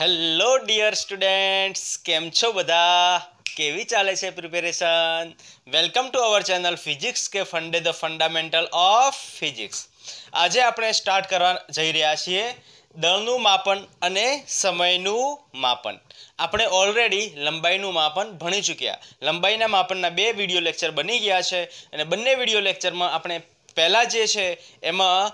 hello dear students કેમ છો બધા કેવી ચાલે છે preparation welcome to our channel physics કે ફંડે ધ ફંડામેન્ટલ ઓફ ફિઝિક્સ આજે આપણે સ્ટાર્ટ કરવા જઈ રહ્યા છીએ દળનું માપન અને સમયનું માપન આપણે ઓલરેડી લંબાઈનું માપન ભણી ચૂક્યા લંબાઈના માપનના બે વિડીયો લેક્ચર બની ગયા છે અને બંને વિડીયો લેક્ચરમાં આપણે પહેલાં જે છે એમાં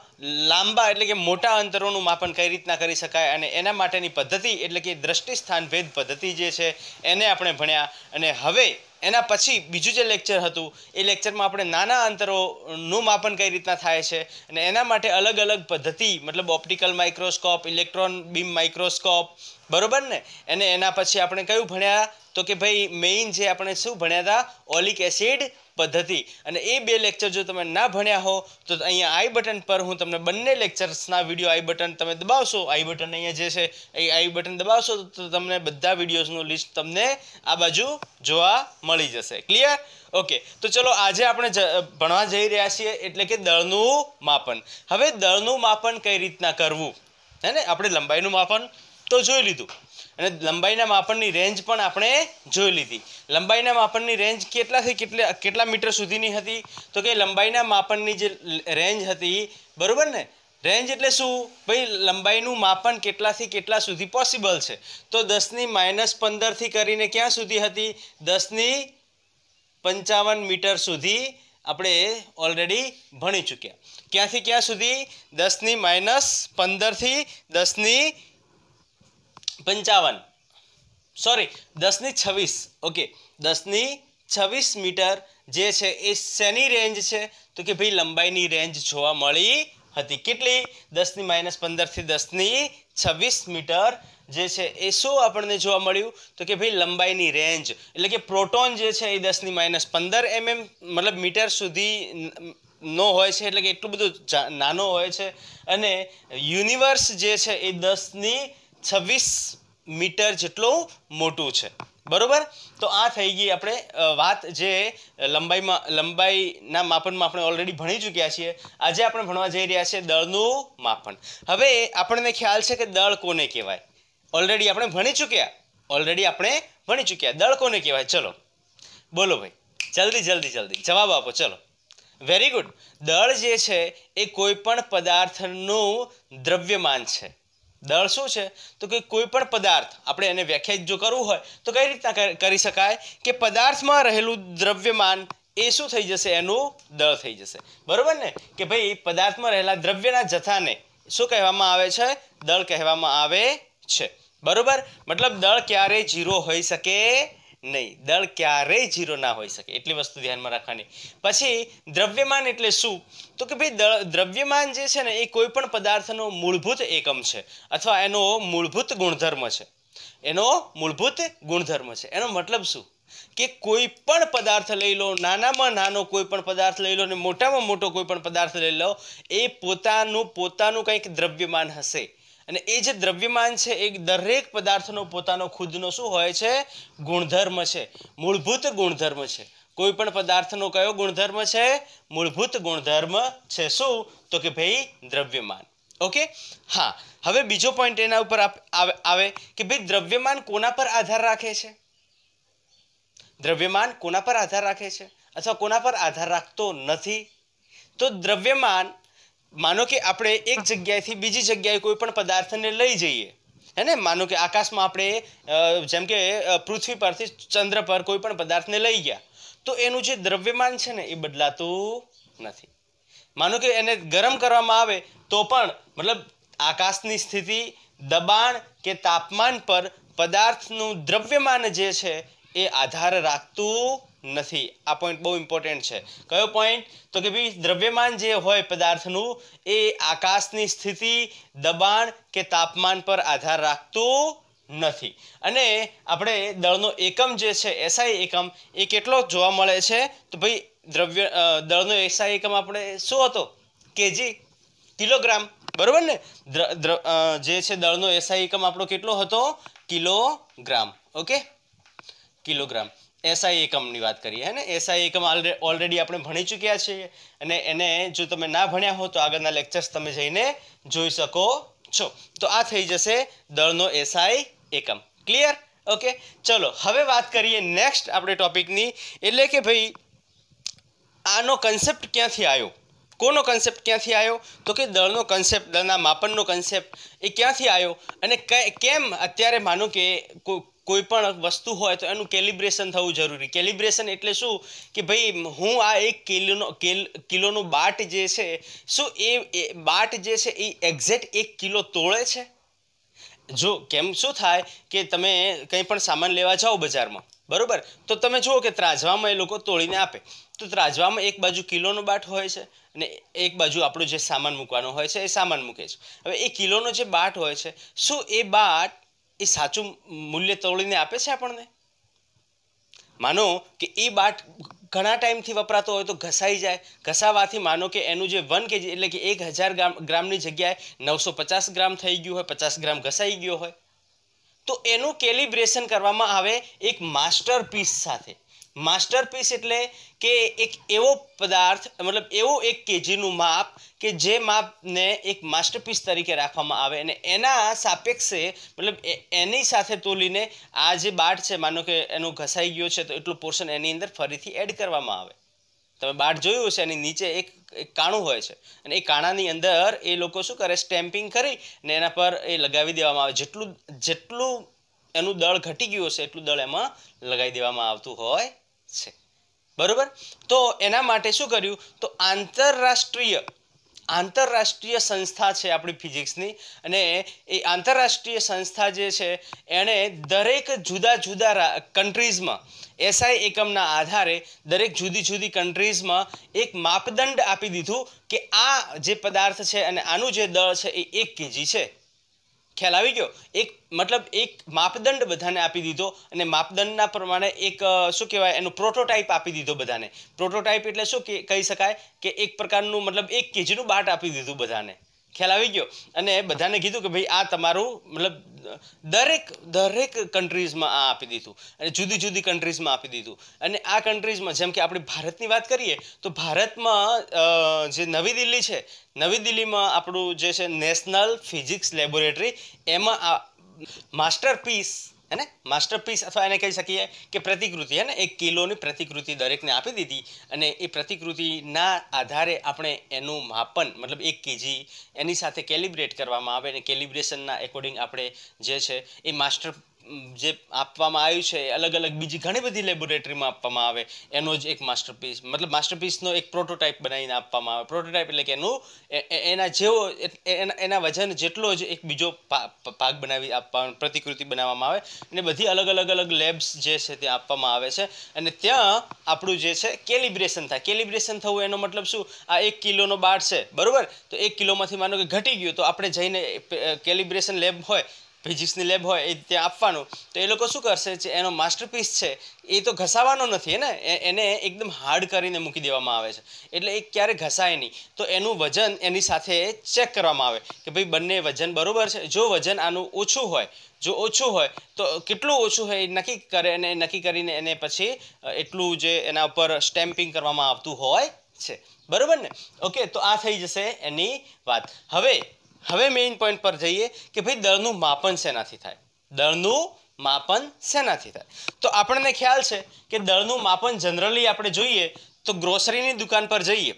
લાંબા એટલે કે મોટા અંતરોનું માપન કઈ રીતના કરી શકાય અને એના માટેની પદ્ધતિ એટલે કે ભેદ પદ્ધતિ જે છે એને આપણે ભણ્યા અને હવે એના પછી બીજું જે લેક્ચર હતું એ લેક્ચરમાં આપણે નાના અંતરોનું માપન કઈ રીતના થાય છે અને એના માટે અલગ અલગ પદ્ધતિ મતલબ optical microscope electron beam microscope બરોબર ને અને એના પછી આપણે કયું ભણ્યા તો કે ભાઈ મેઇન જે આપણે શું ભણ્યા હતા ઓલિક એસિડ પદ્ધતિ અને એ બે લેક્ચર જો તમે ના ભણ્યા હો તો અહીંયા આઈ બટન પર હું તમને બંને લેક્ચર્સના વિડીયો આઈ બટન તમે દબાવશો આઈ બટન અહીંયા જે છે એ આઈ બટન દબાવશો તો તમને બધા વિડીયોઝનું લિસ્ટ તમને આ બાજુ જોવા મળી જશે ક્લિયર ઓકે તો ચલો આજે આપણે ભણવા જઈ રહ્યા છીએ એટલે કે દળનું માપન હવે દળનું માપન કઈ રીતના કરવું હે ને આપણે લંબાઈનું માપન તો જોઈ લીધું અને લંબાઈના માપનની રેન્જ પણ આપણે જોઈ લીધી લંબાઈના માપનની રેન્જ કેટલાથી કેટલા કેટલા મીટર સુધીની હતી તો કે લંબાઈના માપનની જે રેન્જ હતી બરાબર ને રેન્જ એટલે શું ભાઈ લંબાઈનું માપન કેટલાથી કેટલા સુધી પોસિબલ છે તો દસની માઇનસ પંદરથી કરીને ક્યાં સુધી હતી દસની પંચાવન મીટર સુધી આપણે ઓલરેડી ભણી ચૂક્યા ક્યાંથી ક્યાં સુધી દસની માઇનસ પંદરથી દસની પંચાવન સોરી દસની છવ્વીસ ઓકે દસની છવ્વીસ મીટર જે છે એ શેની રેન્જ છે તો કે ભાઈ લંબાઈની રેન્જ જોવા મળી હતી કેટલી દસની માઇનસ પંદરથી દસની છવ્વીસ મીટર જે છે એ શું આપણને જોવા મળ્યું તો કે ભાઈ લંબાઈની રેન્જ એટલે કે પ્રોટોન જે છે એ દસની માઇનસ પંદર એમએમ mm, મતલબ મીટર સુધી નો હોય છે એટલે કે એટલું બધું નાનો હોય છે અને યુનિવર્સ જે છે એ દસની છવ્વીસ મીટર જેટલું મોટું છે બરોબર તો આ થઈ ગઈ આપણે વાત જે લંબાઈમાં લંબાઈના માપનમાં આપણે ઓલરેડી ભણી ચૂક્યા છીએ આજે આપણે ભણવા જઈ રહ્યા છીએ દળનું માપન હવે આપણને ખ્યાલ છે કે દળ કોને કહેવાય ઓલરેડી આપણે ભણી ચૂક્યા ઓલરેડી આપણે ભણી ચૂક્યા દળ કોને કહેવાય ચલો બોલો ભાઈ જલ્દી જલ્દી જલ્દી જવાબ આપો ચલો વેરી ગુડ દળ જે છે એ કોઈ પણ પદાર્થનું દ્રવ્યમાન છે દળ શું છે તો કે કોઈ પણ પદાર્થ આપણે એને વ્યાખ્યાયિત જો કરવું હોય તો કઈ રીતના કરી શકાય કે પદાર્થમાં રહેલું દ્રવ્યમાન એ શું થઈ જશે એનું દળ થઈ જશે બરાબર ને કે ભાઈ પદાર્થમાં રહેલા દ્રવ્યના જથ્થાને શું કહેવામાં આવે છે દળ કહેવામાં આવે છે બરાબર મતલબ દળ ક્યારે ઝીરો હોઈ શકે નહીં દળ ક્યારેય ઝીરો ના હોઈ શકે એટલી વસ્તુ ધ્યાનમાં રાખવાની પછી દ્રવ્યમાન એટલે શું તો કે ભાઈ દળ દ્રવ્યમાન જે છે ને એ કોઈ પણ પદાર્થનો મૂળભૂત એકમ છે અથવા એનો મૂળભૂત ગુણધર્મ છે એનો મૂળભૂત ગુણધર્મ છે એનો મતલબ શું કે કોઈ પણ પદાર્થ લઈ લો નાનામાં નાનો કોઈ પણ પદાર્થ લઈ લો ને મોટામાં મોટો કોઈ પણ પદાર્થ લઈ લો એ પોતાનું પોતાનું કંઈક દ્રવ્યમાન હશે અને એ જે દ્રવ્યમાન છે એ દરેક પદાર્થનો પોતાનો ખુદનો શું હોય છે ગુણધર્મ છે મૂળભૂત ગુણધર્મ છે કોઈ પણ પદાર્થનો કયો ગુણધર્મ છે મૂળભૂત ગુણધર્મ છે શું તો કે ભાઈ દ્રવ્યમાન ઓકે હા હવે બીજો પોઈન્ટ એના ઉપર આવે કે ભાઈ દ્રવ્યમાન કોના પર આધાર રાખે છે દ્રવ્યમાન કોના પર આધાર રાખે છે અથવા કોના પર આધાર રાખતો નથી તો દ્રવ્યમાન માનો કે આપણે એક જગ્યાએથી બીજી જગ્યાએ કોઈ પણ પદાર્થને લઈ જઈએ હે ને માનો કે આકાશમાં આપણે જેમ કે પૃથ્વી પરથી ચંદ્ર પર કોઈ પણ પદાર્થને લઈ ગયા તો એનું જે દ્રવ્યમાન છે ને એ બદલાતું નથી માનો કે એને ગરમ કરવામાં આવે તો પણ મતલબ આકાશની સ્થિતિ દબાણ કે તાપમાન પર પદાર્થનું દ્રવ્યમાન જે છે એ આધાર રાખતું નથી આ પોઈન્ટ બહુ ઇમ્પોર્ટન્ટ છે કયો પોઈન્ટ તો કે ભાઈ દ્રવ્યમાન જે હોય પદાર્થનું એ આકાશની સ્થિતિ દબાણ કે તાપમાન પર આધાર રાખતું નથી અને આપણે દળનો એકમ જે છે એસઆઈ એકમ એ કેટલો જોવા મળે છે તો ભાઈ દ્રવ્ય દળનો એસઆઈ એકમ આપણે શું હતો કેજી કિલોગ્રામ બરાબર ને જે છે દળનો એસઆઈ એકમ આપણો કેટલો હતો કિલોગ્રામ ઓકે કિલોગ્રામ એસઆઈ એકમની વાત કરીએ ને એસઆઈ એકમ ઓલરેડી આપણે ભણી ચૂક્યા છીએ અને એને જો તમે ના ભણ્યા હો તો આગળના લેક્ચર્સ તમે જઈને જોઈ શકો છો તો આ થઈ જશે દળનો એસઆઈ એકમ ક્લિયર ઓકે ચલો હવે વાત કરીએ નેક્સ્ટ આપણે ટોપિકની એટલે કે ભાઈ આનો કન્સેપ્ટ ક્યાંથી આવ્યો કોનો કન્સેપ્ટ ક્યાંથી આવ્યો તો કે દળનો કન્સેપ્ટ દળના માપનનો કન્સેપ્ટ એ ક્યાંથી આવ્યો અને કેમ અત્યારે માનો કે કોઈ પણ વસ્તુ હોય તો એનું કેલિબ્રેશન થવું જરૂરી કેલિબ્રેશન એટલે શું કે ભાઈ હું આ એક કિલોનો કિલોનો બાટ જે છે શું એ બાટ જે છે એ એક્ઝેક્ટ એક કિલો તોળે છે જો કેમ શું થાય કે તમે કંઈ પણ સામાન લેવા જાઓ બજારમાં બરાબર તો તમે જુઓ કે ત્રાજવામાં એ લોકો તોડીને આપે તો ત્રાજવામાં એક બાજુ કિલોનો બાટ હોય છે અને એક બાજુ આપણો જે સામાન મૂકવાનો હોય છે એ સામાન મૂકે છે હવે એ કિલોનો જે બાટ હોય છે શું એ બાટ એ સાચું મૂલ્ય તોડીને આપે છે આપણને માનો કે એ બાટ ઘણા ટાઈમથી વપરાતો હોય તો ઘસાઈ જાય ઘસાવાથી માનો કે એનું જે વન કેજી એટલે કે એક હજાર ગ્રામ ગ્રામની જગ્યાએ નવસો પચાસ ગ્રામ થઈ ગયું હોય પચાસ ગ્રામ ઘસાઈ ગયો હોય તો એનું કેલિબ્રેશન કરવામાં આવે એક માસ્ટર પીસ સાથે માસ્ટરપીસ એટલે કે એક એવો પદાર્થ મતલબ એવું એક કેજીનું માપ કે જે માપને એક માસ્ટરપીસ તરીકે રાખવામાં આવે અને એના સાપેક્ષે મતલબ એની સાથે તોલીને આ જે બાટ છે માનો કે એનું ઘસાઈ ગયો છે તો એટલું પોર્શન એની અંદર ફરીથી એડ કરવામાં આવે તમે બાટ જોયું હશે એની નીચે એક એક કાણું હોય છે અને એ કાણાની અંદર એ લોકો શું કરે સ્ટેમ્પિંગ કરી ને એના પર એ લગાવી દેવામાં આવે જેટલું જેટલું એનું દળ ઘટી ગયું હશે એટલું દળ એમાં લગાવી દેવામાં આવતું હોય છે બરોબર તો એના માટે શું કર્યું તો આંતરરાષ્ટ્રીય આંતરરાષ્ટ્રીય સંસ્થા છે આપણી ફિઝિક્સની અને એ આંતરરાષ્ટ્રીય સંસ્થા જે છે એણે દરેક જુદા જુદા કન્ટ્રીઝમાં એસઆઈ એકમના આધારે દરેક જુદી જુદી કન્ટ્રીઝમાં એક માપદંડ આપી દીધું કે આ જે પદાર્થ છે અને આનું જે દળ છે એ એક કેજી છે ખ્યાલ આવી ગયો એક મતલબ એક માપદંડ બધાને આપી દીધો અને માપદંડના પ્રમાણે એક શું કહેવાય એનો પ્રોટોટાઇપ આપી દીધો બધાને પ્રોટોટાઇપ એટલે શું કહી શકાય કે એક પ્રકારનું મતલબ એક કેજીનું બાટ આપી દીધું બધાને ખ્યાલ આવી ગયો અને બધાને કીધું કે ભાઈ આ તમારું મતલબ દરેક દરેક કન્ટ્રીઝમાં આ આપી દીધું અને જુદી જુદી કન્ટ્રીઝમાં આપી દીધું અને આ કન્ટ્રીઝમાં જેમ કે આપણે ભારતની વાત કરીએ તો ભારતમાં જે નવી દિલ્હી છે નવી દિલ્હીમાં આપણું જે છે નેશનલ ફિઝિક્સ લેબોરેટરી એમાં આ માસ્ટર પીસ હેને માસ્ટરપીસ અથવા એને કહી શકીએ કે પ્રતિકૃતિ હેને એક કિલોની પ્રતિકૃતિ દરેકને આપી દીધી અને એ પ્રતિકૃતિના આધારે આપણે એનું માપન મતલબ એક કેજી એની સાથે કેલિબ્રેટ કરવામાં આવે અને કેલિબ્રેશનના એકોર્ડિંગ આપણે જે છે એ માસ્ટર જે આપવામાં આવ્યું છે એ અલગ અલગ બીજી ઘણી બધી લેબોરેટરીમાં આપવામાં આવે એનો જ એક માસ્ટરપીસ મતલબ માસ્ટરપીસનો એક પ્રોટોટાઇપ બનાવીને આપવામાં આવે પ્રોટોટાઇપ એટલે કે એનું એના જેવો એના વજન જેટલો જ એક બીજો ભાગ બનાવી આપવા પ્રતિકૃતિ બનાવવામાં આવે અને બધી અલગ અલગ અલગ લેબ્સ જે છે તે આપવામાં આવે છે અને ત્યાં આપણું જે છે કેલિબ્રેશન થાય કેલિબ્રેશન થવું એનો મતલબ શું આ એક કિલોનો બાર છે બરાબર તો એક કિલોમાંથી માનો કે ઘટી ગયું તો આપણે જઈને કેલિબ્રેશન લેબ હોય ફિઝિક્સની લેબ હોય એ ત્યાં આપવાનું તો એ લોકો શું કરશે એનો માસ્ટરપીસ છે એ તો ઘસાવાનો નથી ને એને એકદમ હાર્ડ કરીને મૂકી દેવામાં આવે છે એટલે એ ક્યારેય ઘસાય નહીં તો એનું વજન એની સાથે ચેક કરવામાં આવે કે ભાઈ બંને વજન બરાબર છે જો વજન આનું ઓછું હોય જો ઓછું હોય તો કેટલું ઓછું હોય એ નક્કી કરે અને નક્કી કરીને એને પછી એટલું જે એના ઉપર સ્ટેમ્પિંગ કરવામાં આવતું હોય છે બરાબર ને ઓકે તો આ થઈ જશે એની વાત હવે હવે મેઇન પોઈન્ટ પર જઈએ કે ભાઈ દળનું માપન શેનાથી થાય દળનું માપન શેનાથી થાય તો આપણને ખ્યાલ છે કે દળનું માપન જનરલી આપણે જોઈએ તો ગ્રોસરીની દુકાન પર જઈએ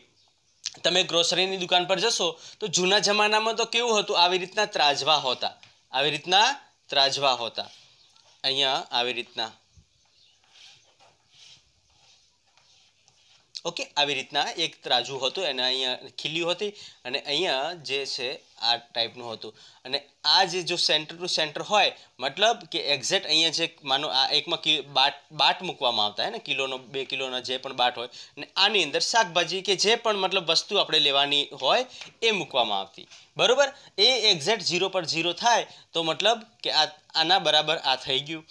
તમે ગ્રોસરીની દુકાન પર જશો તો જૂના જમાનામાં તો કેવું હતું આવી રીતના ત્રાજવા હોતા આવી રીતના ત્રાજવા હોતા અહીંયા આવી રીતના ઓકે આવી રીતના એક ત્રાજુ હતું એને અહીંયા ખીલ્યું હતી અને અહીંયા જે છે આ ટાઈપનું હતું અને આ જે જો સેન્ટર ટુ સેન્ટર હોય મતલબ કે એક્ઝેક્ટ અહીંયા જે માનો આ એકમાં કિ બાટ બાટ મૂકવામાં આવતા હે ને કિલોનો બે કિલોનો જે પણ બાટ હોય અને આની અંદર શાકભાજી કે જે પણ મતલબ વસ્તુ આપણે લેવાની હોય એ મૂકવામાં આવતી બરાબર એ એક્ઝેક્ટ ઝીરો પર ઝીરો થાય તો મતલબ કે આ આના બરાબર આ થઈ ગયું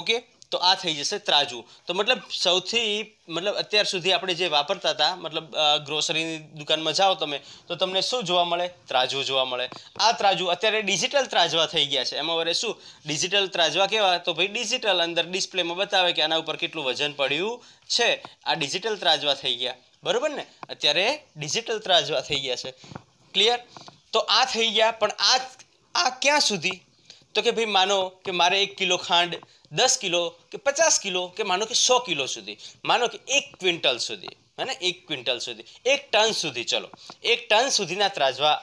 ઓકે તો આ થઈ જશે ત્રાજુ તો મતલબ સૌથી મતલબ અત્યાર સુધી આપણે જે વાપરતા હતા મતલબ ગ્રોસરીની દુકાનમાં જાઓ તમે તો તમને શું જોવા મળે ત્રાજુ જોવા મળે આ ત્રાજુ અત્યારે ડિજિટલ ત્રાજવા થઈ ગયા છે એમાં વરે શું ડિજિટલ ત્રાજવા કેવા તો ભાઈ ડિજિટલ અંદર ડિસ્પ્લેમાં બતાવે કે આના ઉપર કેટલું વજન પડ્યું છે આ ડિજિટલ ત્રાજવા થઈ ગયા બરાબર ને અત્યારે ડિજિટલ ત્રાજવા થઈ ગયા છે ક્લિયર તો આ થઈ ગયા પણ આ આ ક્યાં સુધી તો કે ભાઈ માનો કે મારે એક કિલો ખાંડ દસ કિલો કે પચાસ કિલો કે માનો કે સો કિલો સુધી માનો કે એક ક્વિન્ટલ સુધી હે ને એક ક્વિન્ટલ સુધી એક ટન સુધી ચલો એક ટન સુધીના ત્રાજવા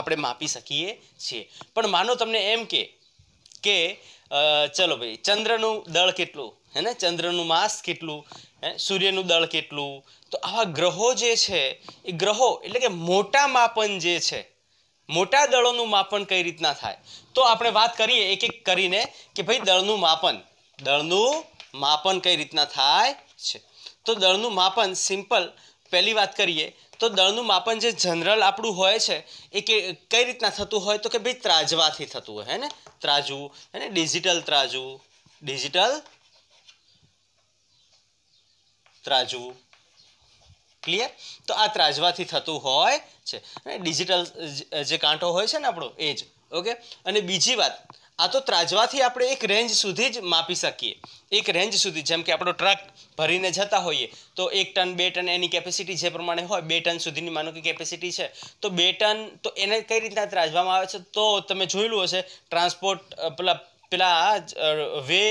આપણે માપી શકીએ છીએ પણ માનો તમને એમ કે કે ચલો ભાઈ ચંદ્રનું દળ કેટલું હે ને ચંદ્રનું માસ કેટલું હે સૂર્યનું દળ કેટલું તો આવા ગ્રહો જે છે એ ગ્રહો એટલે કે મોટા માપન જે છે મોટા દળોનું માપન કઈ રીતના થાય તો આપણે વાત કરીએ એક એક કરીને કે ભાઈ દળનું માપન દળનું માપન કઈ રીતના થાય છે તો દળનું માપન સિમ્પલ પહેલી વાત કરીએ તો દળનું માપન જે જનરલ આપણું હોય છે એ કે કઈ રીતના થતું હોય તો કે ભાઈ ત્રાજવાથી થતું હોય હે ને ત્રાજવું હે ને ડિજિટલ ત્રાજવું ડિજિટલ ત્રાજવું ક્લિયર તો આ ત્રાજવાથી થતું હોય છે ડિજિટલ જે કાંટો હોય છે ને આપણો એ જ ઓકે અને બીજી વાત આ તો ત્રાજવાથી આપણે એક રેન્જ સુધી જ માપી શકીએ એક રેન્જ સુધી જેમ કે આપણો ટ્રક ભરીને જતા હોઈએ તો એક ટન બે ટન એની કેપેસિટી જે પ્રમાણે હોય બે ટન સુધીની માનો કે કેપેસિટી છે તો બે ટન તો એને કઈ રીતના ત્રાજવામાં આવે છે તો તમે જોયેલું હશે ટ્રાન્સપોર્ટ પેલા પેલા વે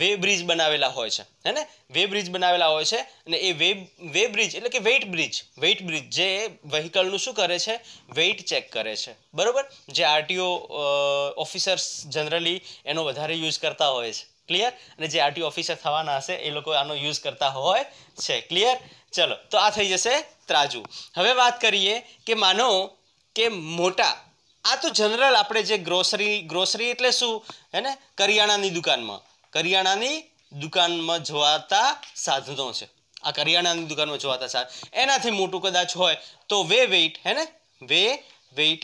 વે બ્રિજ બનાવેલા હોય છે હે ને વે બ્રિજ બનાવેલા હોય છે અને એ વે વે બ્રિજ એટલે કે વેઇટ બ્રિજ વેઇટ બ્રિજ જે વ્હીકલનું શું કરે છે વેઇટ ચેક કરે છે બરાબર જે આરટીઓ ઓફિસર્સ જનરલી એનો વધારે યુઝ કરતા હોય છે ક્લિયર અને જે આરટીઓ ઓફિસર થવાના હશે એ લોકો આનો યુઝ કરતા હોય છે ક્લિયર ચલો તો આ થઈ જશે ત્રાજુ હવે વાત કરીએ કે માનો કે મોટા આ તો જનરલ આપણે જે ગ્રોસરી ગ્રોસરી એટલે શું હે ને કરિયાણાની દુકાનમાં કરિયાણાની દુકાનમાં જોવાતા સાધનો છે આ કરિયાણાની દુકાનમાં જોવાતા સાધન એનાથી મોટું કદાચ હોય તો વે વેઇટ હે ને વે વેઇટ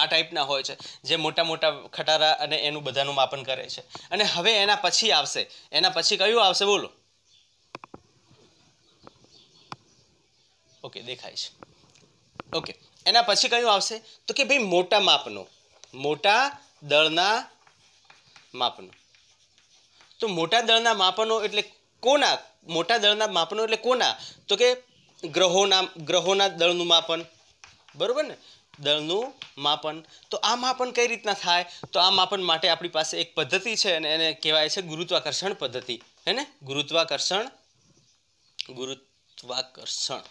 આ ટાઈપના હોય છે જે મોટા મોટા ખટારા અને એનું બધાનું માપન કરે છે અને હવે એના પછી આવશે એના પછી કયું આવશે બોલો ઓકે દેખાય છે ઓકે એના પછી કયું આવશે તો કે ભાઈ મોટા માપનો મોટા દળના માપનો તો મોટા દળના માપનો એટલે કોના મોટા દળના માપનો એટલે કોના તો કે ગ્રહોના ગ્રહોના દળનું માપન બરાબર ને દળનું માપન તો આ માપન કઈ રીતના થાય તો આ માપન માટે આપણી પાસે એક પદ્ધતિ છે અને એને કહેવાય છે ગુરુત્વાકર્ષણ પદ્ધતિ હે ને ગુરુત્વાકર્ષણ ગુરુત્વાકર્ષણ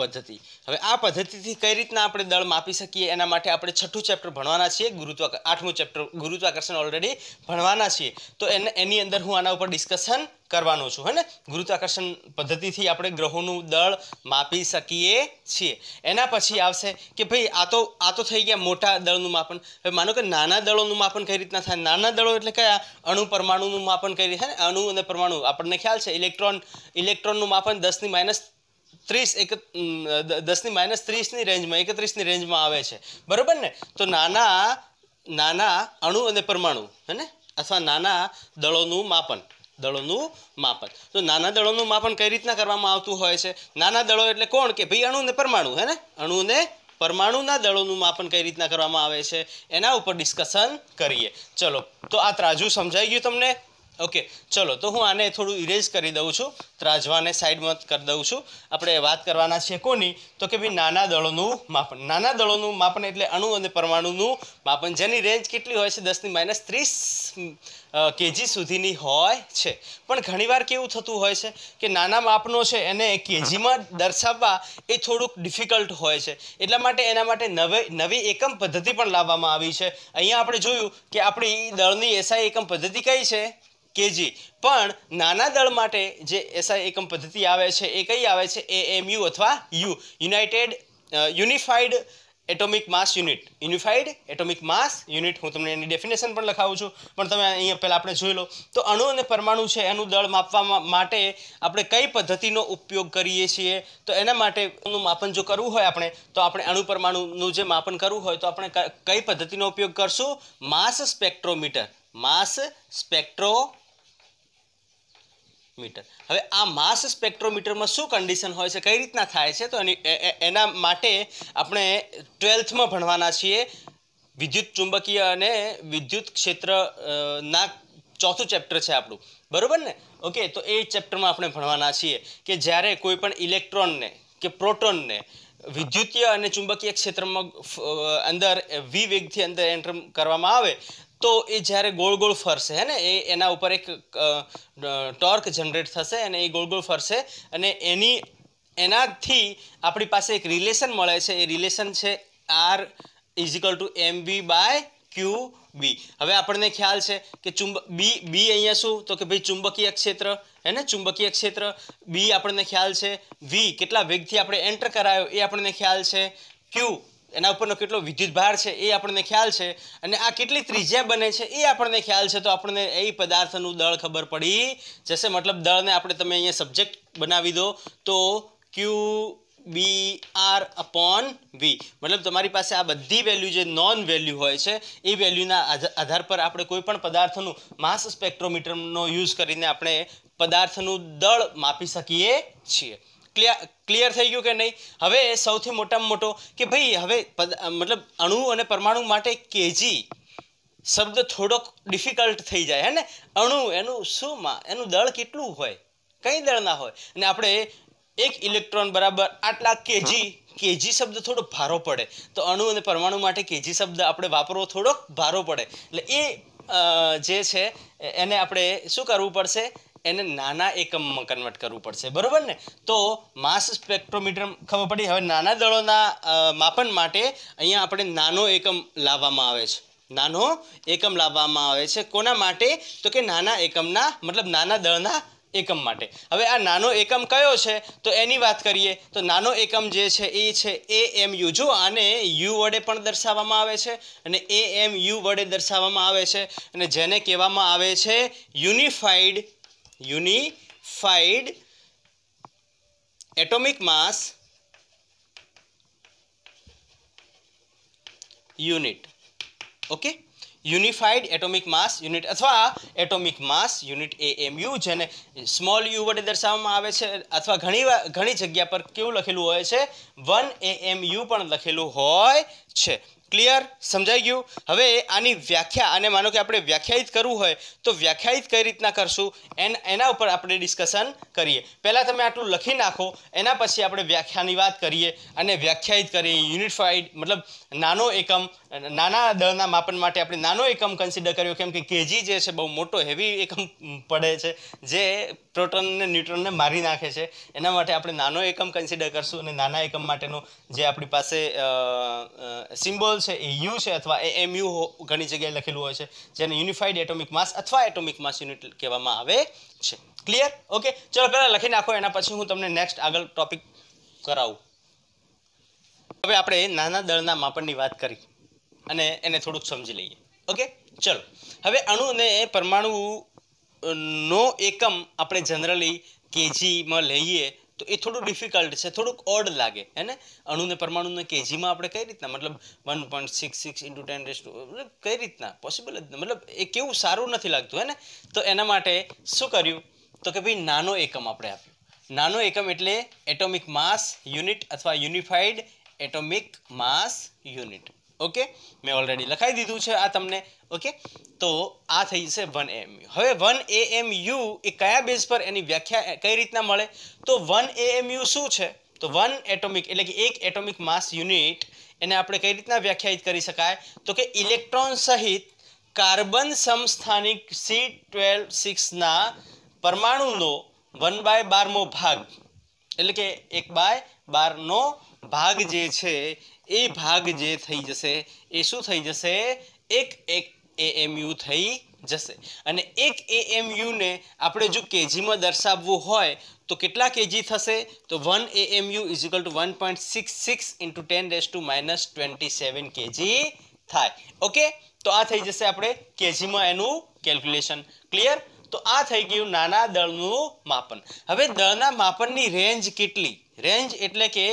પદ્ધતિ હવે આ પદ્ધતિથી કઈ રીતના આપણે દળ માપી શકીએ એના માટે આપણે છઠ્ઠું ચેપ્ટર ભણવાના છીએ ગુરુત્વા આઠમું ચેપ્ટર ગુરુત્વાકર્ષણ ઓલરેડી ભણવાના છીએ તો એને એની અંદર હું આના ઉપર ડિસ્કશન કરવાનો છું હે ને ગુરુત્વાકર્ષણ પદ્ધતિથી આપણે ગ્રહોનું દળ માપી શકીએ છીએ એના પછી આવશે કે ભાઈ આ તો આ તો થઈ ગયા મોટા દળનું માપન હવે માનો કે નાના દળોનું માપન કઈ રીતના થાય નાના દળો એટલે કયા અણુ પરમાણુનું માપન કઈ રીતે અણુ અને પરમાણુ આપણને ખ્યાલ છે ઇલેક્ટ્રોન ઇલેક્ટ્રોનનું માપન દસની માઇનસ ત્રીસ એક દસની માઇનસ ત્રીસની રેન્જમાં એકત્રીસની રેન્જમાં આવે છે બરાબર ને તો નાના નાના અણુ અને પરમાણુ હે ને અથવા નાના દળોનું માપન દળોનું માપન તો નાના દળોનું માપન કઈ રીતના કરવામાં આવતું હોય છે નાના દળો એટલે કોણ કે ભાઈ અણુ ને પરમાણુ હે ને અણુ ને પરમાણુના દળોનું માપન કઈ રીતના કરવામાં આવે છે એના ઉપર ડિસ્કશન કરીએ ચલો તો આ ત્રાજુ સમજાઈ ગયું તમને ઓકે ચલો તો હું આને થોડું ઇરેઝ કરી દઉં છું ત્રાજવાને સાઈડમાં કરી દઉં છું આપણે વાત કરવાના છે કોની તો કે ભાઈ નાના દળોનું માપન નાના દળોનું માપન એટલે અણુ અને પરમાણુનું માપન જેની રેન્જ કેટલી હોય છે દસની માઇનસ ત્રીસ કેજી સુધીની હોય છે પણ ઘણીવાર કેવું થતું હોય છે કે નાના માપનો છે એને કેજીમાં દર્શાવવા એ થોડુંક ડિફિકલ્ટ હોય છે એટલા માટે એના માટે નવે નવી એકમ પદ્ધતિ પણ લાવવામાં આવી છે અહીંયા આપણે જોયું કે આપણી દળની એસઆઈ એકમ પદ્ધતિ કઈ છે કેજી પણ નાના દળ માટે જે એસઆઈ એકમ પદ્ધતિ આવે છે એ કઈ આવે છે એ એમ યુ અથવા U united unified atomic mass unit unified atomic mass unit હું તમને એની ડેફિનેશન પણ લખાવું છું પણ તમે અહીંયા પહેલાં આપણે જોઈ લો તો અણુ અને પરમાણુ છે એનું દળ માપવા માટે આપણે કઈ પદ્ધતિનો ઉપયોગ કરીએ છીએ તો એના માટેનું માપન જો કરવું હોય આપણે તો આપણે અણુ પરમાણુનું જે માપન કરવું હોય તો આપણે કઈ પદ્ધતિનો ઉપયોગ કરશું માસ સ્પેક્ટ્રોમીટર માસ સ્પેક્ટ્રો મીટર હવે આ માસ સ્પેક્ટ્રોમીટરમાં શું કન્ડિશન હોય છે કઈ રીતના થાય છે તો એની એના માટે આપણે ટ્વેલ્થમાં ભણવાના છીએ વિદ્યુત ચુંબકીય અને વિદ્યુત ક્ષેત્રના ચોથું ચેપ્ટર છે આપણું બરાબર ને ઓકે તો એ ચેપ્ટરમાં આપણે ભણવાના છીએ કે જ્યારે કોઈ પણ ઇલેક્ટ્રોનને કે પ્રોટોનને વિદ્યુતીય અને ચુંબકીય ક્ષેત્રમાં અંદર વિવેગથી અંદર એન્ટર કરવામાં આવે તો એ જ્યારે ગોળ ગોળ ફરશે હે ને એ એના ઉપર એક ટોર્ક જનરેટ થશે અને એ ગોળ ગોળ ફરશે અને એની એનાથી આપણી પાસે એક રિલેશન મળે છે એ રિલેશન છે R is equal to M B by Q B હવે આપણને ખ્યાલ છે કે ચુંબ બી બી અહીંયા શું તો કે ભાઈ ચુંબકીય ક્ષેત્ર હે ને ચુંબકીય ક્ષેત્ર બી આપણને ખ્યાલ છે વી કેટલા વેગથી આપણે એન્ટર કરાયો એ આપણને ખ્યાલ છે ક્યુ એના ઉપરનો કેટલો વિદ્યુત ભાર છે એ આપણને ખ્યાલ છે અને આ કેટલી ત્રિજ્યા બને છે એ આપણને ખ્યાલ છે તો આપણને એ પદાર્થનું દળ ખબર પડી જશે મતલબ દળને આપણે તમે અહીંયા સબ્જેક્ટ બનાવી દો તો ક્યુ બી આર અપોન વી મતલબ તમારી પાસે આ બધી વેલ્યુ જે નોન વેલ્યુ હોય છે એ વેલ્યુના આધાર પર આપણે કોઈ પણ પદાર્થનું માસ સ્પેક્ટ્રોમીટરનો યુઝ કરીને આપણે પદાર્થનું દળ માપી શકીએ છીએ ક્લિયર ક્લિયર થઈ ગયું કે નહીં હવે સૌથી મોટામાં મોટો કે ભાઈ હવે મતલબ અણુ અને પરમાણુ માટે કેજી શબ્દ થોડોક ડિફિકલ્ટ થઈ જાય હે ને અણુ એનું શુંમાં એનું દળ કેટલું હોય કઈ દળ ના હોય અને આપણે એક ઇલેક્ટ્રોન બરાબર આટલા કેજી કેજી શબ્દ થોડો ભારો પડે તો અણુ અને પરમાણુ માટે કેજી શબ્દ આપણે વાપરવો થોડોક ભારો પડે એટલે એ જે છે એને આપણે શું કરવું પડશે એને નાના એકમમાં કન્વર્ટ કરવું પડશે બરાબર ને તો માસ સ્પેક્ટ્રોમીટર ખબર પડી હવે નાના દળોના માપન માટે અહીંયા આપણે નાનો એકમ લાવવામાં આવે છે નાનો એકમ લાવવામાં આવે છે કોના માટે તો કે નાના એકમના મતલબ નાના દળના એકમ માટે હવે આ નાનો એકમ કયો છે તો એની વાત કરીએ તો નાનો એકમ જે છે એ છે એ એમ યુ જો આને યુ વડે પણ દર્શાવવામાં આવે છે અને એ એમ યુ વડે દર્શાવવામાં આવે છે અને જેને કહેવામાં આવે છે unified unified atomic mass unit okay unified atomic mass unit અથવા atomic mass unit A M U જેને સ્મોલ યુ વડે દર્શાવવામાં આવે છે અથવા ઘણી ઘણી જગ્યા પર કેવું લખેલું હોય છે વન એ એમ યુ પણ લખેલું હોય છે ક્લિયર સમજાઈ ગયું હવે આની વ્યાખ્યા અને માનો કે આપણે વ્યાખ્યાયિત કરવું હોય તો વ્યાખ્યાયિત કઈ રીતના કરશું એન એના ઉપર આપણે ડિસ્કશન કરીએ પહેલાં તમે આટલું લખી નાખો એના પછી આપણે વ્યાખ્યાની વાત કરીએ અને વ્યાખ્યાયિત કરીએ યુનિફાઈડ મતલબ નાનો એકમ નાના દળના માપન માટે આપણે નાનો એકમ કન્સિડર કર્યો કેમ કે કેજી જે છે બહુ મોટો હેવી એકમ પડે છે જે પ્રોટોનને ન્યુટ્રોનને મારી નાખે છે એના માટે આપણે નાનો એકમ કન્સિડર કરશું અને નાના એકમ માટેનો જે આપણી પાસે સિમ્બોલ સિમ્બોલ છે એ યુ છે અથવા એ એમ યુ ઘણી જગ્યાએ લખેલું હોય છે જેને યુનિફાઈડ એટોમિક માસ અથવા એટોમિક માસ યુનિટ કહેવામાં આવે છે ક્લિયર ઓકે ચલો પહેલાં લખી નાખો એના પછી હું તમને નેક્સ્ટ આગળ ટોપિક કરાવું હવે આપણે નાના દળના માપનની વાત કરી અને એને થોડુંક સમજી લઈએ ઓકે ચલો હવે અણુ અને પરમાણુ નો એકમ આપણે જનરલી કેજીમાં લઈએ તો એ થોડું ડિફિકલ્ટ છે થોડુંક ઓડ લાગે હે ને અણુને પરમાણુને કેજીમાં આપણે કઈ રીતના મતલબ one point six six into ten raise મતલબ કઈ રીતના પોસિબલ જ મતલબ એ કેવું સારું નથી લાગતું હે ને તો એના માટે શું કર્યું તો કે ભાઈ નાનો એકમ આપણે આપ્યો નાનો એકમ એટલે એટોમિક માસ યુનિટ અથવા unified atomic mass unit okay મેં ઓલરેડી લખાવી દીધું છે આ તમને ઓકે તો આ થઈ છે વન એમ યુ હવે વન એ એમ યુ એ કયા બેઝ પર એની વ્યાખ્યા કઈ રીતના મળે તો વન એ એમ યુ શું છે તો વન એટોમિક એટલે કે એક એટોમિક માસ યુનિટ એને આપણે કઈ રીતના વ્યાખ્યાયિત કરી શકાય તો કે ઇલેક્ટ્રોન સહિત કાર્બન સમસ્થાનિક સી ટ્વેલ્વ સિક્સના પરમાણુનો વન બાય બારમો ભાગ એટલે કે એક બાય બારનો ભાગ જે છે એ ભાગ જે થઈ જશે એ શું થઈ જશે એક એક એ એએમયુ થઈ જશે અને એક એ એએમયુને આપણે જો કેજીમાં દર્શાવવું હોય તો કેટલા કેજી થશે તો one AMU is equal to one point six six into ten ડેસ to minus twenty seven KG થાય ઓકે તો આ થઈ જશે આપણે કેજીમાં એનું કેલ્ક્યુલેશન ક્લિયર તો આ થઈ ગયું નાના દળનું માપન હવે દળના માપનની રેન્જ કેટલી રેન્જ એટલે કે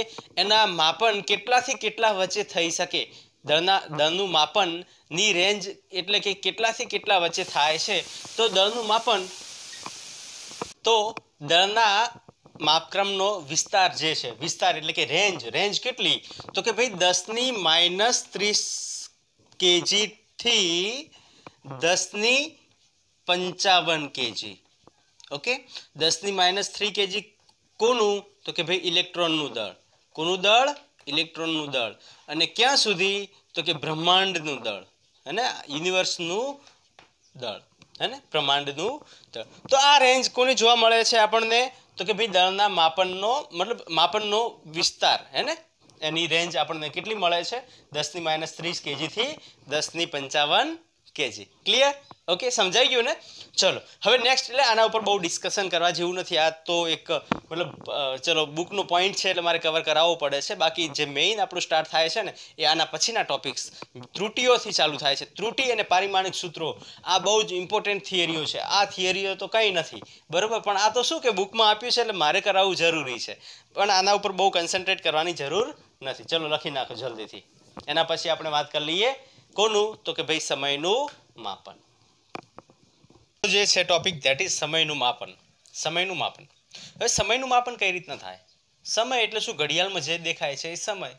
એના માપન કેટલાથી કેટલા વચ્ચે થઈ શકે દળના દળનું માપનની રેન્જ એટલે કે કેટલાથી કેટલા વચ્ચે થાય છે તો દળનું માપન તો દળના માપક્રમનો વિસ્તાર જે છે વિસ્તાર એટલે કે રેન્જ રેન્જ કેટલી તો કે ભાઈ દસની માઇનસ ત્રીસ કેજીથી દસની પંચાવન કેજી ઓકે દસની માઇનસ થ્રી કેજી કોનું તો કે ભાઈ ઇલેક્ટ્રોનનું દળ કોનું દળ ઇલેક્ટ્રોનનું દળ અને ક્યાં સુધી તો કે બ્રહ્માંડનું દળ અને યુનિવર્સનું દળ અને બ્રહ્માંડનું દળ તો આ રેન્જ કોને જોવા મળે છે આપણને તો કે ભાઈ દળના માપનનો મતલબ માપનનો વિસ્તાર હે ને એની રેન્જ આપણને કેટલી મળે છે દસની માઇનસ ત્રીસ કેજીથી દસની પંચાવન કેજી ક્લિયર ઓકે સમજાઈ ગયું ને ચલો હવે નેક્સ્ટ એટલે આના ઉપર બહુ ડિસ્કશન કરવા જેવું નથી આ તો એક મતલબ ચલો બુકનું પોઈન્ટ છે એટલે મારે કવર કરાવવો પડે છે બાકી જે મેઇન આપણું સ્ટાર્ટ થાય છે ને એ આના પછીના ટોપિક્સ ત્રુટીઓથી ચાલુ થાય છે ત્રુટી અને પારિમાણિક સૂત્રો આ બહુ જ ઇમ્પોર્ટન્ટ થિયરીઓ છે આ થિયરીઓ તો કંઈ નથી બરાબર પણ આ તો શું કે બુકમાં આપ્યું છે એટલે મારે કરાવવું જરૂરી છે પણ આના ઉપર બહુ કન્સન્ટ્રેટ કરવાની જરૂર નથી ચલો લખી નાખો જલ્દીથી એના પછી આપણે વાત કરી લઈએ કોનું તો કે ભાઈ સમયનું માપન જે છે ટોપિક ધેટ ઇઝ સમયનું માપન સમયનું માપન હવે સમયનું માપન કઈ રીતના થાય સમય એટલે શું ઘડિયાળમાં જે દેખાય છે એ સમય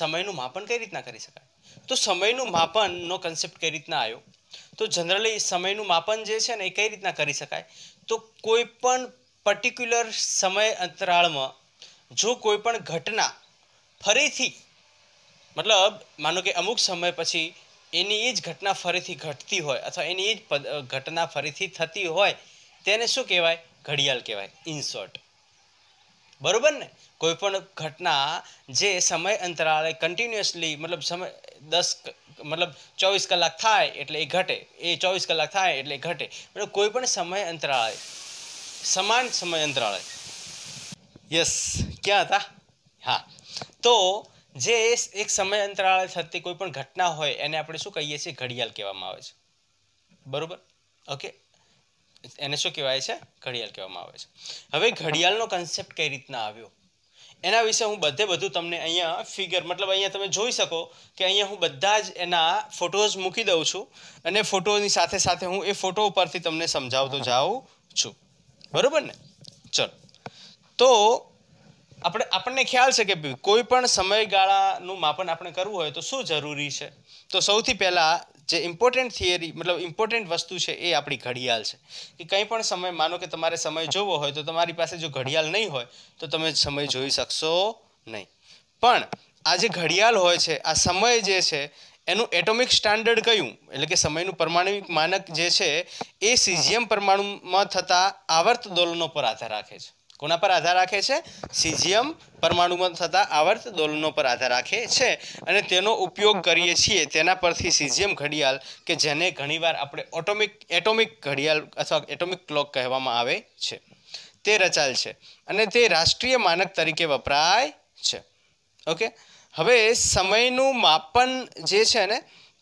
સમયનું માપન કઈ રીતના કરી શકાય તો સમયનું માપનનો કન્સેપ્ટ કઈ રીતના આવ્યો તો જનરલી સમયનું માપન જે છે ને એ કઈ રીતના કરી શકાય તો કોઈ પણ પર્ટિક્યુલર સમય અંતરાળમાં જો કોઈ પણ ઘટના ફરીથી મતલબ માનો કે અમુક સમય પછી એની એ જ ઘટના ફરીથી ઘટતી હોય અથવા એની એ જ ઘટના ફરીથી થતી હોય તેને શું કહેવાય ઘડિયાળ કહેવાય ઇન શોર્ટ બરાબર ને કોઈ પણ ઘટના જે સમય અંતરાળે કન્ટિન્યુઅસલી મતલબ સમય દસ મતલબ ચોવીસ કલાક થાય એટલે એ ઘટે એ ચોવીસ કલાક થાય એટલે એ ઘટે મતલબ કોઈ પણ સમય અંતરાળે સમાન સમય અંતરાળે યસ ક્યાં હતા હા તો જે એક સમય અંતરાળે થતી કોઈ પણ ઘટના હોય એને આપણે શું કહીએ છીએ ઘડિયાળ કહેવામાં આવે છે બરાબર ઓકે એને શું કહેવાય છે ઘડિયાળ કહેવામાં આવે છે હવે ઘડિયાળનો કન્સેપ્ટ કઈ રીતના આવ્યો એના વિશે હું બધે બધું તમને અહીંયા ફિગર મતલબ અહીંયા તમે જોઈ શકો કે અહીંયા હું બધા જ એના ફોટોઝ મૂકી દઉં છું અને ફોટોની સાથે સાથે હું એ ફોટો ઉપરથી તમને સમજાવતો જાઉં છું બરાબર ને ચલો તો આપણે આપણને ખ્યાલ છે કે કોઈ પણ સમયગાળાનું માપન આપણે કરવું હોય તો શું જરૂરી છે તો સૌથી પહેલાં જે ઇમ્પોર્ટન્ટ થિયરી મતલબ ઇમ્પોર્ટન્ટ વસ્તુ છે એ આપણી ઘડિયાળ છે કે કંઈ પણ સમય માનો કે તમારે સમય જોવો હોય તો તમારી પાસે જો ઘડિયાળ નહીં હોય તો તમે સમય જોઈ શકશો નહીં પણ આ જે ઘડિયાળ હોય છે આ સમય જે છે એનું એટોમિક સ્ટાન્ડર્ડ કયું એટલે કે સમયનું પરમાણવિક માનક જે છે એ સીઝિયમ પરમાણુમાં થતા આવર્ત દોલનો પર આધાર રાખે છે કોના પર આધાર રાખે છે સિઝિયમ પરમાણુમાં થતા આવર્ત દોલનો પર આધાર રાખે છે અને તેનો ઉપયોગ કરીએ છીએ તેના પરથી સિઝિયમ ઘડિયાળ કે જેને ઘણીવાર આપણે ઓટોમિક એટોમિક ઘડિયાળ અથવા એટોમિક ક્લોક કહેવામાં આવે છે તે રચાયેલ છે અને તે રાષ્ટ્રીય માનક તરીકે વપરાય છે ઓકે હવે સમયનું માપન જે છે ને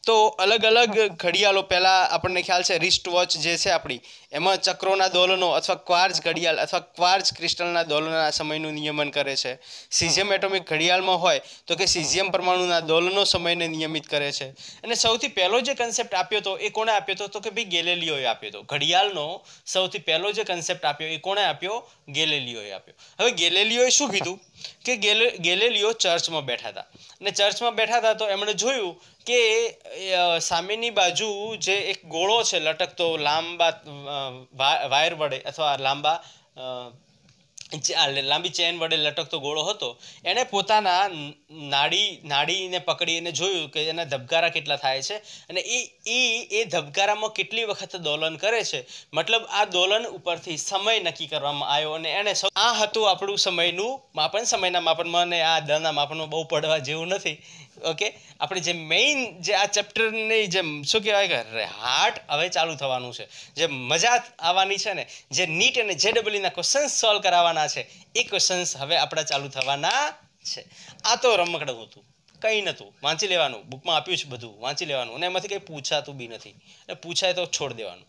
તો અલગ અલગ ઘડિયાળો પહેલાં આપણને ખ્યાલ છે રિસ્ટ વોચ જે છે આપણી એમાં ચક્રોના દોલનો અથવા ક્વાર્જ ઘડિયાળ અથવા ક્વાર્જ ક્રિસ્ટલના દોલનના સમયનું નિયમન કરે છે સિઝિયમ એટોમિક ઘડિયાળમાં હોય તો કે સિઝિયમ પરમાણુના દોલનો સમયને નિયમિત કરે છે અને સૌથી પહેલો જે કન્સેપ્ટ આપ્યો હતો એ કોણે આપ્યો હતો તો કે ભાઈ ગેલેલિયોએ આપ્યો હતો ઘડિયાળનો સૌથી પહેલો જે કન્સેપ્ટ આપ્યો એ કોણે આપ્યો ગેલેલિયોએ આપ્યો હવે ગેલેલિયોએ શું કીધું કે ગેલે ગેલેલિયો ચર્ચમાં બેઠા હતા અને ચર્ચમાં બેઠા હતા તો એમણે જોયું કે સામેની બાજુ જે એક ગોળો છે લટકતો લાંબા વાયર વડે અથવા લાંબા લાંબી ચેન વડે લટકતો ગોળો હતો એણે પોતાના નાડી નાડીને પકડીને જોયું કે એના ધબકારા કેટલા થાય છે અને એ એ એ ધબકારામાં કેટલી વખત દોલન કરે છે મતલબ આ દોલન ઉપરથી સમય નક્કી કરવામાં આવ્યો અને એણે આ હતું આપણું સમયનું માપન સમયના માપનમાં અને આ દરના માપનમાં બહુ પડવા જેવું નથી ઓકે આપણે જે મેઇન જે આ ચેપ્ટરની જે શું કહેવાય કે હાર્ટ હવે ચાલુ થવાનું છે જે મજા આવવાની છે ને જે નીટ અને જે ડબલના ક્વેશ્ચન્સ સોલ્વ કરાવવાના છે એ ક્વેશ્ચન્સ હવે આપણા ચાલુ થવાના છે આ તો રમકડું હતું કંઈ નહોતું વાંચી લેવાનું બુકમાં આપ્યું છે બધું વાંચી લેવાનું અને એમાંથી કંઈ પૂછાતું બી નથી એટલે પૂછાય તો છોડ દેવાનું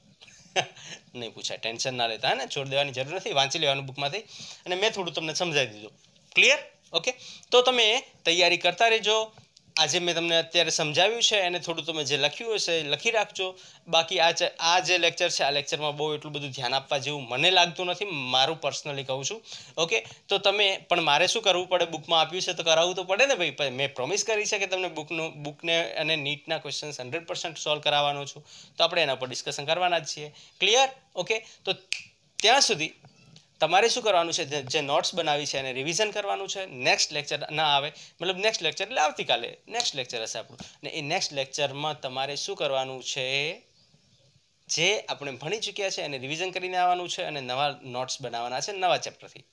નહીં પૂછાય ટેન્શન ના લેતા ને છોડ દેવાની જરૂર નથી વાંચી લેવાનું બુકમાંથી અને મેં થોડું તમને સમજાવી દીધું ક્લિયર ઓકે તો તમે તૈયારી કરતા રહેજો આજે મેં તમને અત્યારે સમજાવ્યું છે એને થોડું તમે જે લખ્યું હશે એ લખી રાખજો બાકી આ આ જે લેક્ચર છે આ લેક્ચરમાં બહુ એટલું બધું ધ્યાન આપવા જેવું મને લાગતું નથી મારું પર્સનલી કહું છું ઓકે તો તમે પણ મારે શું કરવું પડે બુકમાં આપ્યું છે તો કરાવવું તો પડે ને ભાઈ મેં પ્રોમિસ કરી છે કે તમને બુકનું બુકને અને નીટના ક્વેશ્ચન્સ હંડ્રેડ પર્સન્ટ સોલ્વ કરાવવાનો છું તો આપણે એના પર ડિસ્કશન કરવાના જ છીએ ક્લિયર ઓકે તો ત્યાં સુધી તમારે શું કરવાનું છે જે નોટ્સ બનાવી છે એને રિવિઝન કરવાનું છે નેક્સ્ટ લેક્ચર ના આવે મતલબ નેક્સ્ટ લેક્ચર એટલે આવતીકાલે નેક્સ્ટ લેક્ચર હશે આપણું ને એ નેક્સ્ટ લેક્ચરમાં તમારે શું કરવાનું છે જે આપણે ભણી ચૂક્યા છે એને રિવિઝન કરીને આવવાનું છે અને નવા નોટ્સ બનાવવાના છે નવા ચેપ્ટરથી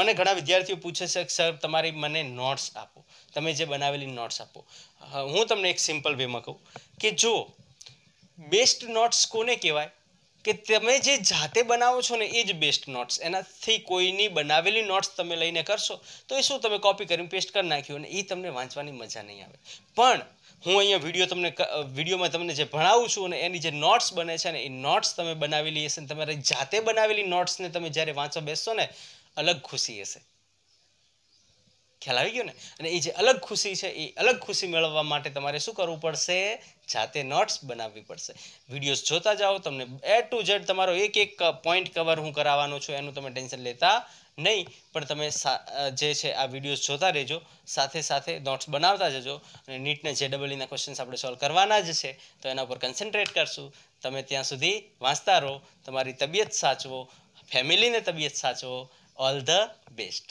મને ઘણા વિદ્યાર્થીઓ પૂછે છે સર તમારી મને નોટ્સ આપો તમે જે બનાવેલી નોટ્સ આપો હું તમને એક સિમ્પલ વેમાં કહું કે જુઓ બેસ્ટ નોટ્સ કોને કહેવાય કે તમે જે જાતે બનાવો છો ને એ જ બેસ્ટ નોટ્સ એનાથી કોઈની બનાવેલી નોટ્સ તમે લઈને કરશો તો એ શું તમે કોપી કરીને પેસ્ટ કરી નાખ્યું અને એ તમને વાંચવાની મજા નહીં આવે પણ હું અહીંયા વિડીયો તમને વિડીયોમાં તમને જે ભણાવું છું અને એની જે નોટ્સ બને છે ને એ નોટ્સ તમે બનાવેલી હશે ને તમારે જાતે બનાવેલી નોટ્સને તમે જ્યારે વાંચવા બેસશો ને અલગ ખુશી હશે ખ્યાલ આવી ગયો ને અને એ જે અલગ ખુશી છે એ અલગ ખુશી મેળવવા માટે તમારે શું કરવું પડશે જાતે નોટ્સ બનાવવી પડશે વિડીયોઝ જોતા જાઓ તમને એ ટુ ઝેડ તમારો એક એક પોઈન્ટ કવર હું કરાવવાનો છું એનું તમે ટેન્શન લેતા નહીં પણ તમે જે છે આ વિડીયોઝ જોતા રહેજો સાથે સાથે નોટ્સ બનાવતા જજો અને નીટને જે ડબલ ઈના ક્વેશ્ચન્સ આપણે સોલ્વ કરવાના જ છે તો એના ઉપર કન્સન્ટ્રેટ કરશું તમે ત્યાં સુધી વાંચતા રહો તમારી તબિયત સાચવો ફેમિલીને તબિયત સાચવો ઓલ ધ બેસ્ટ